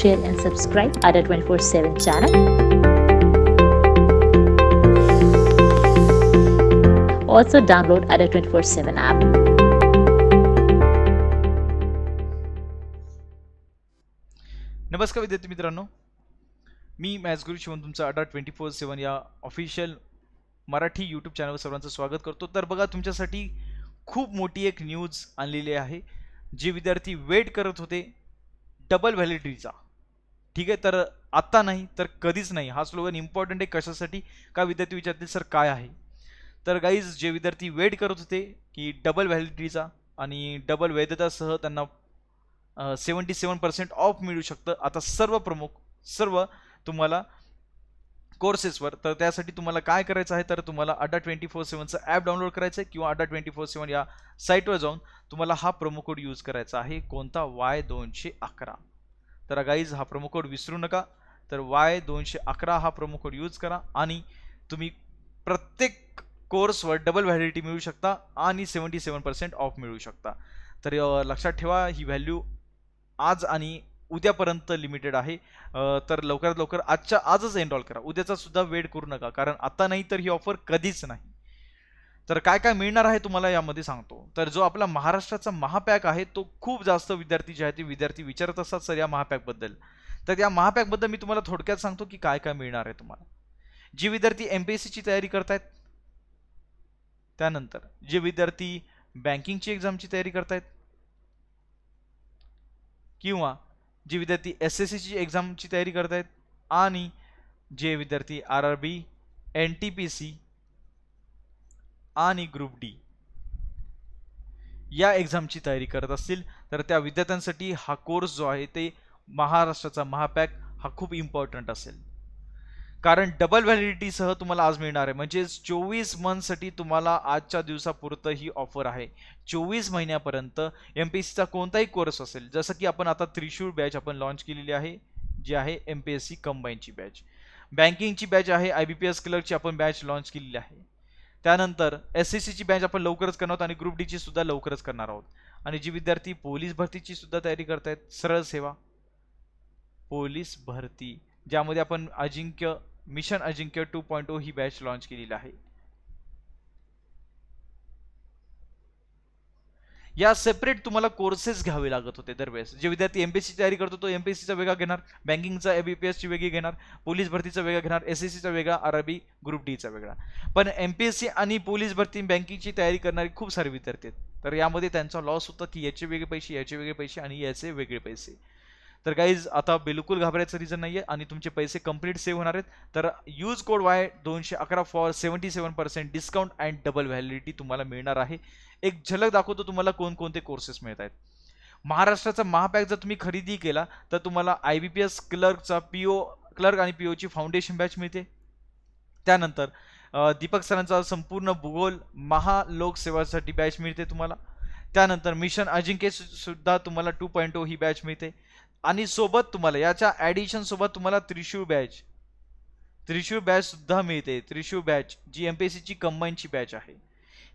share, and subscribe Ada 24 7 channel. Also, download Ada 24 7 app. नमस्कार विद्यार्थी मित्रांनो मी मॅथ्स गुरु शिवम तुमचं अडा ट्वेंटी फोर सेवन या ऑफिशियल मराठी यूट्यूब चॅनलवर सर्वांचं स्वागत करतो तर बघा तुमच्यासाठी खूप मोठी एक न्यूज आणलेली आहे जे विद्यार्थी वेट करत होते डबल व्हॅलिडिटीचा ठीक आहे तर आत्ता नाही तर कधीच नाही हा स्लोगन इम्पॉर्टंट आहे कशासाठी का विद्यार्थी विचारतील सर काय आहे तर गाईज जे विद्यार्थी वेट करत होते की डबल व्हॅलिडिटीचा आणि डबल वैधतासह त्यांना सेवन्टी सेवन पर्सेंट ऑफ मिळू शकतं आता सर्व प्रमुख सर्व तुम्हाला कोर्सेसवर तर त्यासाठी तुम्हाला काय करायचं आहे तर तुम्हाला अड्डा ट्वेंटी फोर सेवनचं ॲप डाउनलोड करायचं आहे किंवा अड्डा ट्वेंटी फोर सेवन या साईटवर जाऊन तुम्हाला हा प्रोमो कोड यूज करायचा आहे कोणता वाय दोनशे अकरा तर गाईज हा प्रोमो कोड विसरू नका तर वाय दोनशे अकरा हा प्रोमो कोड यूज करा आणि तुम्ही प्रत्येक कोर्सवर डबल व्हॅलिडिटी मिळू शकता आणि सेवन्टी सेवन पर्सेंट ऑफ मिळू शकता तर लक्षात ठेवा ही व्हॅल्यू आज आणि उद्यापर्यंत लिमिटेड आहे तर लवकरात लवकर आजच्या आजच एनरॉल करा उद्याचा सुद्धा वेट करू नका कारण आता नाही तर ही ऑफर कधीच नाही तर काय काय मिळणार आहे तुम्हाला यामध्ये सांगतो तर जो आपला महाराष्ट्राचा महापॅक आहे तो खूप जास्त विद्यार्थी जे आहे ते विद्यार्थी विचारत असतात सर या महापॅकबद्दल तर या महापॅकबद्दल मी तुम्हाला थोडक्यात सांगतो की काय काय मिळणार आहे तुम्हाला जे विद्यार्थी एम पी एस सीची तयारी करतायत त्यानंतर जे विद्यार्थी बँकिंगची एक्झामची तयारी करतायत किंवा जे विद्यार्थी एस एस सीची एक्झामची तयारी करतायत आणि जे विद्यार्थी R R B N T P C आणि ग्रुप डी या एक्झामची तयारी करत असतील तर त्या विद्यार्थ्यांसाठी हा कोर्स जो आहे ते महाराष्ट्राचा महापॅक हा खूप इम्पॉर्टंट असेल कारण डबल व्हॅलिडिटीसह तुम्हाला आज मिळणार आहे म्हणजेच चोवीस मंथसाठी तुम्हाला आजच्या दिवसापुरतं ही ऑफर आहे चोवीस महिन्यापर्यंत एम पी एस कोणताही कोर्स असेल जसं की आपण आता त्रिशूळ बॅच आपण लॉन्च केलेली आहे जी आहे एम पी एस सी कंबाईनची बॅच बँकिंगची बॅच आहे आय बी पी एस क्लर्कची आपण बॅच लॉन्च केलेली आहे त्यानंतर एस एस सीची बॅच आपण लवकरच करणार आहोत आणि ग्रुप डीची सुद्धा लवकरच करणार आहोत आणि जी विद्यार्थी पोलीस भरतीची सुद्धा तयारी करतायत सरळ सेवा पोलीस भरती ज्यामध्ये आपण Ajinkya mission Ajinkya two point O ही बॅच लॉन्च केलेली आहे या सेपरेट तुम्हाला कोर्सेस घ्यावे लागत होते दरवेळेस जे विद्यार्थी एमपीएससी तयारी करतो तो एमपीएससीचा वेगळा घेणार बँकिंगचा एबीपीएसची वेगळी घेणार पोलीस भरतीचा वेगळा घेणार एस एसएससीचा वेगळा अरबी ग्रुप डीचा वेगळा पण एमपीएससी आणि पोलीस भरती बँकिंगची तयारी करणारी खूप सारे विद्यार्थी आहेत तर यामध्ये त्यांचा लॉस होता की याचे वेगळे पैसे याचे वेगळे पैसे आणि याचे वेगळे पैसे तर काहीच आता बिलकुल घाबरायचं रिझन नाही आहे आणि तुमचे पैसे कंप्लीट सेव्ह होणार आहेत तर यूज कोड वाय दोनशे अकरा for seventy seven percent discount and double validity तुम्हाला मिळणार आहे एक झलक दाखवतो तुम्हाला कोणकोणते कोर्सेस मिळत आहेत महाराष्ट्राचा महापॅक जर तुम्ही खरेदी केला तर तुम्हाला आय बी पी एस क्लर्कचा पी ओ क्लर्क आणि पी ओची फाउंडेशन बॅच मिळते त्यानंतर दीपक सरांचा संपूर्ण भूगोल महालोकसेवासाठी बॅच मिळते तुम्हाला त्यानंतर मिशन अजिंक्य सुद्धा तुम्हाला टू पॉईंट ओ ही बॅच मिळते आणि सोबत तुम्हाला याच्या ॲडिशन सोबत तुम्हाला त्रिशूळ बॅच त्रिशूळ बॅच सुद्धा मिळते त्रिशूळ बॅच जी एम पी एस सीची कंबाईनची बॅच आहे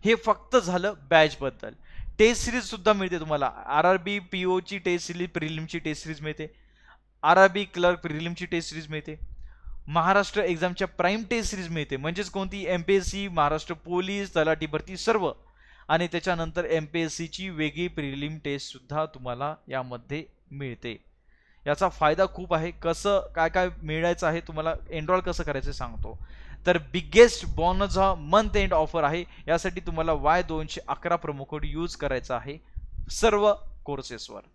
हे फक्त झालं बॅचबद्दल टेस्ट सुद्धा मिळते तुम्हाला आर आर बी पी ओची टेस्ट सिरीज प्रिलिमची टेस्ट सिरीज मिळते आर आर बी क्लर्क प्रिलिमची टेस्ट सिरीज मिळते महाराष्ट्र एक्झामच्या प्राईम टेस्ट सिरीज मिळते म्हणजेच कोणती M P S C Maharashtra police तलाठी भरती सर्व आणि त्याच्यानंतर एम पी एस सीची वेगळी प्रिलिम सुद्धा तुम्हाला यामध्ये मिळते याचा फायदा खूप आहे कसं काय काय मिळायचं आहे तुम्हाला एनरॉल कसं करायचं सांगतो तर बिगेस्ट बॉनस हा मंथ एंड ऑफर आहे यासाठी तुम्हाला वाय दोनशे अकरा प्रमो कोड यूज करायचा आहे सर्व कोर्सेसवर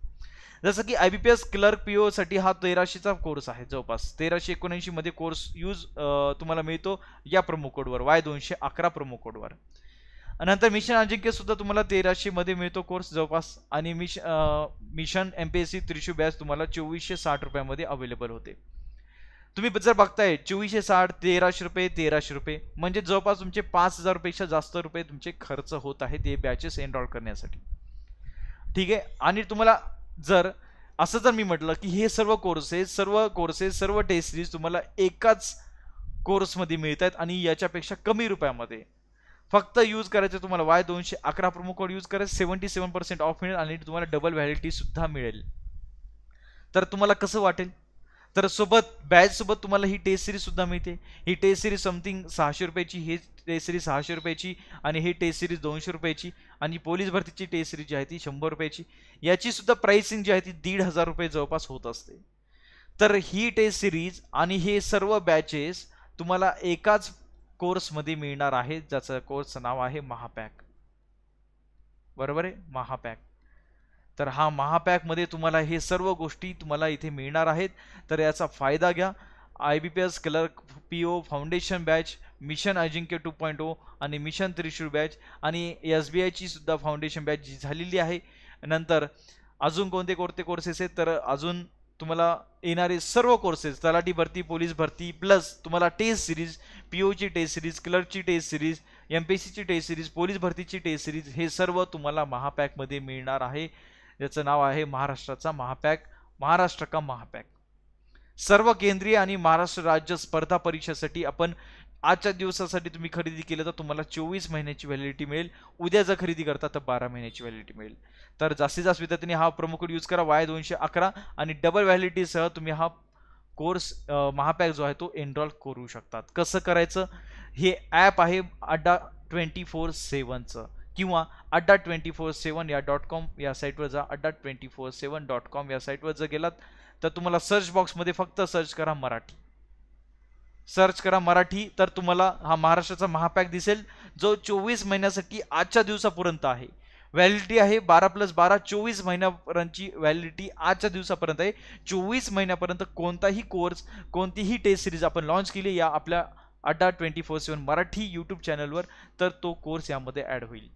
जसं की I B P S clerk P ओसाठी हा तेराशेचा कोर्स आहे जवळपास तेराशे मध्ये कोर्स यूज तुम्हाला मिळतो या प्रोमो कोडवर वाय दोनशे अकरा प्रमो कोडवर नंतर मिशन अजिंक्य सुद्धा तुम्हाला मध्ये मिळतो कोर्स जवळपास आणि mission mission M P S C Trishul batch तुम्हाला चोवीसशे साठ रुपयामध्ये अवेलेबल होते तुम्ही जर बघताय चोवीसशे साठ तेराशे रुपये तेराशे रुपये म्हणजे जवळपास तुमचे पाच हजारपेक्षा जास्त रुपये तुमचे खर्च होत आहेत हे बॅचेस एनरॉल करण्यासाठी ठीक आहे आणि तुम्हाला जर असं जर मी म्हटलं की हे सर्व कोर्सेस सर्व कोर्सेस सर्व टेस्ट सिरीज तुम्हाला एकाच कोर्समध्ये मिळत आहेत आणि याच्यापेक्षा कमी रुपयामध्ये फक्त यूज करायचं तुम्हाला वाय दोनशे अकरा प्रोमो कोड यूज करायचं सेवन्टी सेवन पर्सेंट ऑफ मिळेल आणि तुम्हाला डबल सुद्धा मिळेल तर तुम्हाला कसं वाटेल तर सोबत बॅच सोबत तुम्हाला ही टेस्ट सिरीज सुद्धा मिळते ही टेस्ट सिरीज समथिंग सहाशे रुपयाची ही टेस्ट सिरीज सहाशे रुपयाची आणि ही टेस्ट सिरीज दोनशे रुपयाची आणि पोलीस भरतीची टेस्ट सिरीज जी आहे ती शंभर रुपयाची याची सुद्धा प्राइसिंग जी आहे ती दीड हजार रुपये जवळपास होत असते तर ही टेस्ट सिरीज आणि हे सर्व बॅचेस तुम्हाला एकाच कोर्समध्ये मिळणार आहे ज्याचं कोर्सचं नाव आहे महापॅक बरोबर आहे महापॅक तर हा महापॅकमध्ये तुम्हाला हे सर्व गोष्टी तुम्हाला इथे मिळणार आहेत तर याचा फायदा घ्या I B P S clerk P O foundation batch mission Ajinkya two point O आणि मिशन त्रिशूर बॅच आणि एस बी आयची सुद्धा फाउंडेशन बॅच जी झालेली आहे नंतर अजून कोणते कोणते कोर्सेस आहेत तर अजून तुम्हाला येणारे सर्व कोर्सेस तलाठी भरती पोलीस भरती प्लस तुम्हाला टेस्ट सिरीज पी ओची टेस्ट सिरीज क्लर्कची टेस्ट सिरीज एम पी सीची टेस्ट सिरीज पोलीस भरतीची टेस्ट सिरीज हे सर्व तुम्हाला महापॅकमध्ये मिळणार आहे याचं नाव आहे महाराष्ट्राचा महापॅक महाराष्ट्र का महापॅक सर्व केंद्रीय आणि महाराष्ट्र राज्य स्पर्धा परीक्षेसाठी आपण आजच्या दिवसासाठी तुम्ही खरेदी केलं तर तुम्हाला चोवीस महिन्याची व्हॅलिडिटी मिळेल उद्या जर खरेदी करता तर बारा महिन्याची व्हॅलिडिटी मिळेल तर जास्तीत जास्त विद्यार्थ्यांनी हा प्रोमो कोड यूज करा वाय दोनशे अकरा आणि डबल व्हॅलिडिटीसह तुम्ही हा कोर्स महापॅक जो आहे तो एनरॉल करू शकतात कसं करायचं हे ॲप आहे अड्डा ट्वेंटी फोर सेवनचं किंवा अड्डा ट्वेंटी फोर सेवन या डॉट कॉम या साईटवर जा Adda twenty four seven dot com या साईटवर जर गेलात तर तुम्हाला सर्च बॉक्समध्ये फक्त सर्च करा मराठी सर्च करा मराठी तर तुम्हाला हा महाराष्ट्राचा महापॅक दिसेल जो चोवीस महिन्यासाठी आजच्या दिवसापर्यंत आहे व्हॅलिडिटी आहे बारा प्लस बारा चोवीस महिन्यापर्यंतची व्हॅलिडिटी आजच्या दिवसापर्यंत आहे चोवीस महिन्यापर्यंत कोणताही कोर्स कोणतीही टेस्ट सिरीज आपण लॉन्च केली या आपल्या Adda twenty four seven Marathi YouTube चॅनलवर तर तो कोर्स यामध्ये ॲड होईल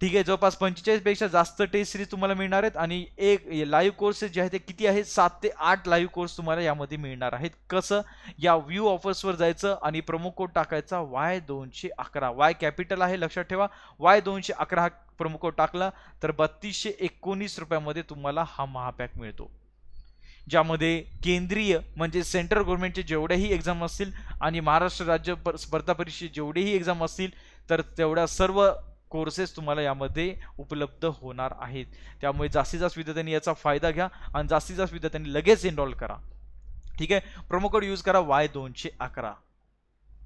ठीक आहे जवळपास पंचेचाळीसपेक्षा जास्त टेस्ट सिरीज तुम्हाला मिळणार आहेत आणि एक लाईव्ह कोर्सेस जे आहेत ते किती आहेत सात ते आठ लाईव्ह कोर्स तुम्हाला यामध्ये मिळणार आहेत कसं या व्ह्यू ऑफर्सवर जायचं आणि प्रमो कोड टाकायचा वाय दोनशे अकरा वाय कॅपिटल आहे लक्षात ठेवा वाय दोनशे अकरा हा प्रमो कोड टाकला तर बत्तीसशे एकोणीस रुपयामध्ये तुम्हाला हा महापॅक मिळतो ज्यामध्ये केंद्रीय म्हणजे सेंट्रल गव्हर्नमेंटचे जेवढेही एक्झाम असतील आणि महाराष्ट्र राज्य स्पर्धा परीक्षेचे जेवढेही एक्झाम असतील तर तेवढ्या सर्व कोर्सेस तुम्हाला यामध्ये उपलब्ध होणार आहेत त्यामुळे जास्तीत जास्त विद्यार्थ्यांनी याचा फायदा घ्या आणि जास्तीत जास्त विद्यार्थ्यांनी लगेच एनरॉल करा ठीक आहे प्रोमो कोड यूज करा वाय दोनशे अकरा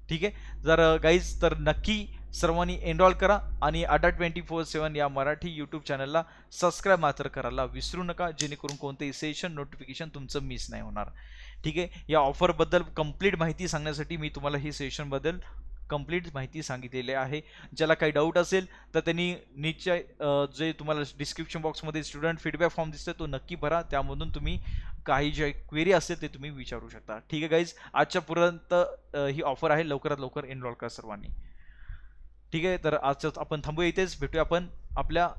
ठीक आहे जर गाईज तर नक्की सर्वांनी एनरॉल करा आणि अडा ट्वेंटी फोर सेवन या मराठी यूट्यूब चॅनलला सबस्क्राईब मात्र करायला विसरू नका जेणेकरून कोणतेही सेशन नोटिफिकेशन तुमचं मिस नाही होणार ठीक आहे या ऑफरबद्दल कंप्लीट माहिती सांगण्यासाठी मी तुम्हाला ही सेशनबद्दल कंप्लीट माहिती सांगितलेली आहे ज्याला काही डाऊट असेल तर त्यांनी नीचे जे तुम्हाला डिस्क्रिप्शन बॉक्समध्ये स्टुडंट फीडबॅक फॉर्म दिसतो तो नक्की भरा त्यामधून तुम्ही काही जे क्वेरी असेल ते तुम्ही विचारू शकता ठीक आहे गाईज आजच्यापर्यंत ही ऑफर आहे लवकरात लवकर एनरोल करा सर्वांनी ठीक आहे तर आजचं आपण थांबूया इथेच भेटूया आपण आपल्या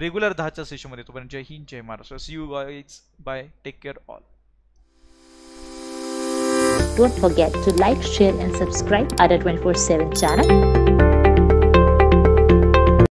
रेग्युलर दहाच्या सेशनमध्ये तोपर्यंत जय हिंद जय Maharashtra see you guys bye take care all Don't forget to like, share, and subscribe our 24 7 channel.